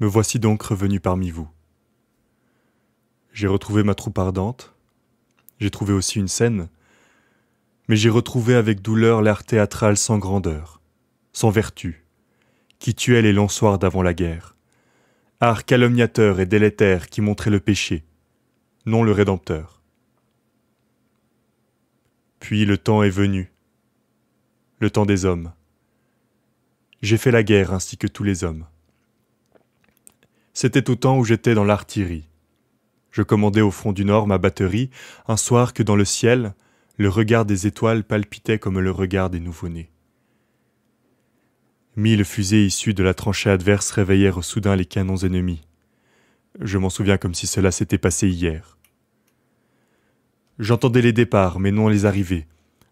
Me voici donc revenu parmi vous. J'ai retrouvé ma troupe ardente, j'ai trouvé aussi une scène, mais j'ai retrouvé avec douleur l'art théâtral sans grandeur, sans vertu, qui tuait les lançoirs d'avant la guerre, art calomniateur et délétère qui montrait le péché, non le Rédempteur. Puis le temps est venu, le temps des hommes. J'ai fait la guerre ainsi que tous les hommes. C'était au temps où j'étais dans l'artillerie. Je commandais au front du Nord ma batterie, un soir que dans le ciel, le regard des étoiles palpitait comme le regard des nouveau-nés. Mille fusées issues de la tranchée adverse réveillèrent soudain les canons ennemis. Je m'en souviens comme si cela s'était passé hier. J'entendais les départs, mais non les arrivées,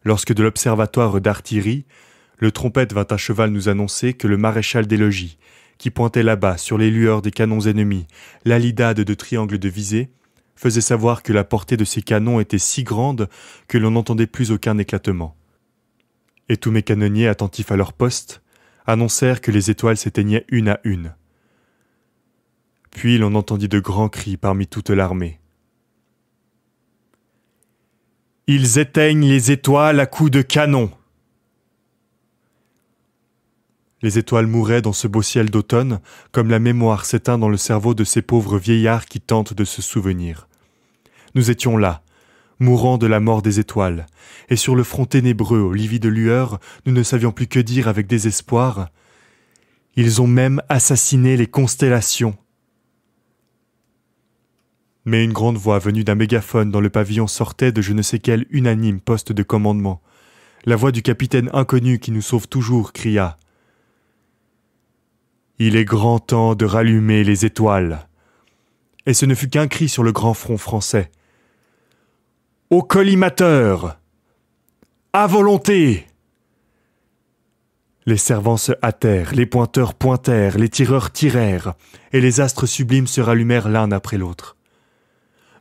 lorsque de l'observatoire d'artillerie, le trompette vint à cheval nous annoncer que le maréchal des logis, qui pointaient là-bas sur les lueurs des canons ennemis, l'alidade de triangles de visée, faisait savoir que la portée de ces canons était si grande que l'on n'entendait plus aucun éclatement. Et tous mes canonniers attentifs à leur poste annoncèrent que les étoiles s'éteignaient une à une. Puis l'on entendit de grands cris parmi toute l'armée. Ils éteignent les étoiles à coups de canon. Les étoiles mouraient dans ce beau ciel d'automne, comme la mémoire s'éteint dans le cerveau de ces pauvres vieillards qui tentent de se souvenir. Nous étions là, mourant de la mort des étoiles, et sur le front ténébreux aux livides lueur, nous ne savions plus que dire avec désespoir. Ils ont même assassiné les constellations. Mais une grande voix venue d'un mégaphone dans le pavillon sortait de je ne sais quel unanime poste de commandement. La voix du capitaine inconnu qui nous sauve toujours cria il est grand temps de rallumer les étoiles. Et ce ne fut qu'un cri sur le grand front français. Au collimateur À volonté Les servants se hâtèrent, les pointeurs pointèrent, les tireurs tirèrent, et les astres sublimes se rallumèrent l'un après l'autre.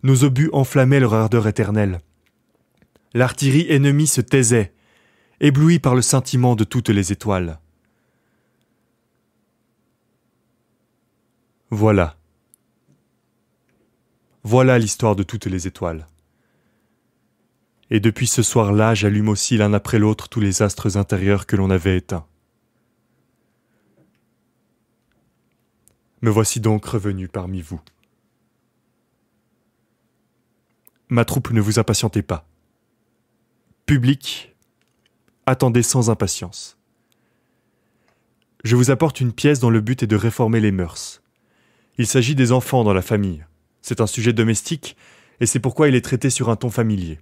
Nos obus enflammaient leur ardeur éternelle. L'artillerie ennemie se taisait, éblouie par le scintillement de toutes les étoiles. Voilà. Voilà l'histoire de toutes les étoiles. Et depuis ce soir-là, j'allume aussi l'un après l'autre tous les astres intérieurs que l'on avait éteints. Me voici donc revenu parmi vous. Ma troupe, ne vous impatientez pas. Public, attendez sans impatience. Je vous apporte une pièce dont le but est de réformer les mœurs. Il s'agit des enfants dans la famille. C'est un sujet domestique, et c'est pourquoi il est traité sur un ton familier.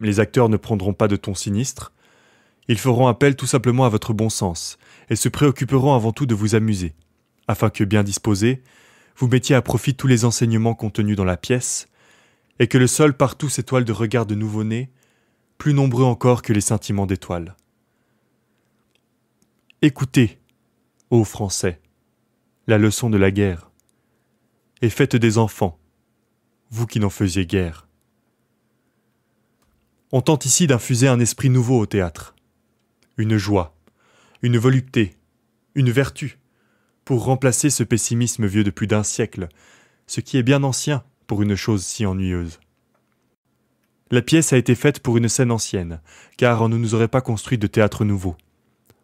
Les acteurs ne prendront pas de ton sinistre. Ils feront appel tout simplement à votre bon sens, et se préoccuperont avant tout de vous amuser, afin que, bien disposés, vous mettiez à profit tous les enseignements contenus dans la pièce, et que le sol partout s'étoile de regards de nouveau-nés, plus nombreux encore que les sentiments d'étoiles. Écoutez, ô Français, la leçon de la guerre. Et faites des enfants, vous qui n'en faisiez guère. On tente ici d'infuser un esprit nouveau au théâtre, une joie, une volupté, une vertu, pour remplacer ce pessimisme vieux de plus d'un siècle, ce qui est bien ancien pour une chose si ennuyeuse. La pièce a été faite pour une scène ancienne, car on ne nous aurait pas construit de théâtre nouveau.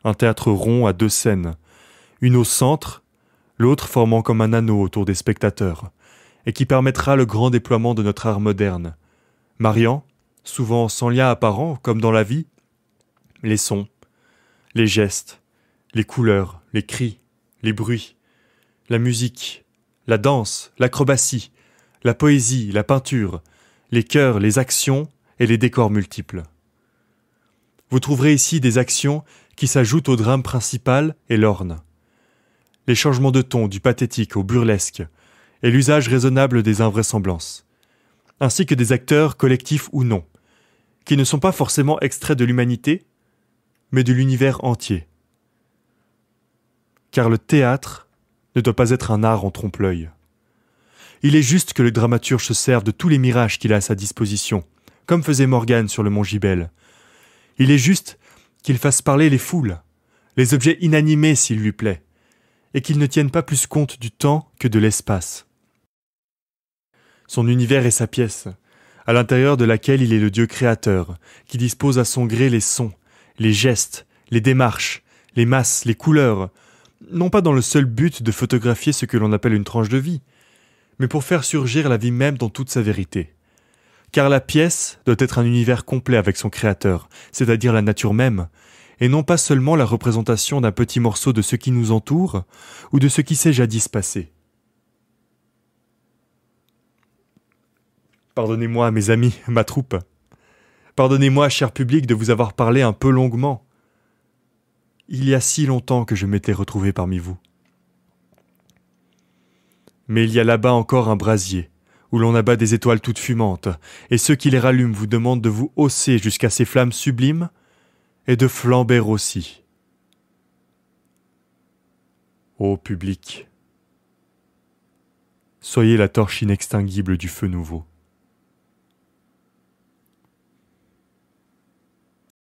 Un théâtre rond à deux scènes, une au centre l'autre formant comme un anneau autour des spectateurs, et qui permettra le grand déploiement de notre art moderne. Mariant, souvent sans lien apparent, comme dans la vie, les sons, les gestes, les couleurs, les cris, les bruits, la musique, la danse, l'acrobatie, la poésie, la peinture, les chœurs, les actions et les décors multiples. Vous trouverez ici des actions qui s'ajoutent au drame principal et l'orne les changements de ton du pathétique au burlesque, et l'usage raisonnable des invraisemblances, ainsi que des acteurs, collectifs ou non, qui ne sont pas forcément extraits de l'humanité, mais de l'univers entier. Car le théâtre ne doit pas être un art en trompe-l'œil. Il est juste que le dramaturge se serve de tous les mirages qu'il a à sa disposition, comme faisait Morgane sur le mont Gibel. Il est juste qu'il fasse parler les foules, les objets inanimés s'il lui plaît, et qu'il ne tiennent pas plus compte du temps que de l'espace. Son univers est sa pièce, à l'intérieur de laquelle il est le Dieu créateur, qui dispose à son gré les sons, les gestes, les démarches, les masses, les couleurs, non pas dans le seul but de photographier ce que l'on appelle une tranche de vie, mais pour faire surgir la vie même dans toute sa vérité. Car la pièce doit être un univers complet avec son créateur, c'est-à-dire la nature même, et non pas seulement la représentation d'un petit morceau de ce qui nous entoure ou de ce qui s'est jadis passé. Pardonnez-moi, mes amis, ma troupe. Pardonnez-moi, cher public, de vous avoir parlé un peu longuement. Il y a si longtemps que je m'étais retrouvé parmi vous. Mais il y a là-bas encore un brasier, où l'on abat des étoiles toutes fumantes, et ceux qui les rallument vous demandent de vous hausser jusqu'à ces flammes sublimes et de flamber aussi. Ô public, soyez la torche inextinguible du feu nouveau.